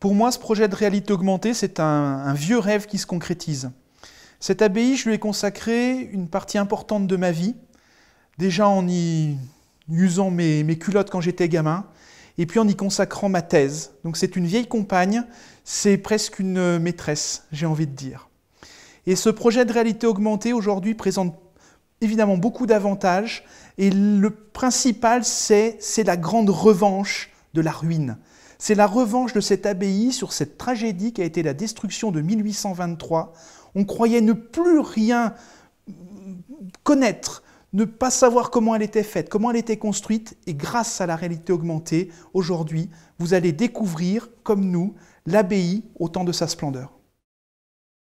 Pour moi, ce projet de réalité augmentée, c'est un, vieux rêve qui se concrétise. Cette abbaye, je lui ai consacré une partie importante de ma vie, déjà en y usant mes, mes culottes quand j'étais gamin, et puis en y consacrant ma thèse. Donc c'est une vieille compagne, c'est presque une maîtresse, j'ai envie de dire. Et ce projet de réalité augmentée aujourd'hui présente évidemment beaucoup d'avantages, et le principal, c'est la grande revanche de la ruine. C'est la revanche de cette abbaye sur cette tragédie qui a été la destruction de 1823. On croyait ne plus rien connaître, ne pas savoir comment elle était faite, comment elle était construite, et grâce à la réalité augmentée, aujourd'hui, vous allez découvrir, comme nous, l'abbaye au temps de sa splendeur.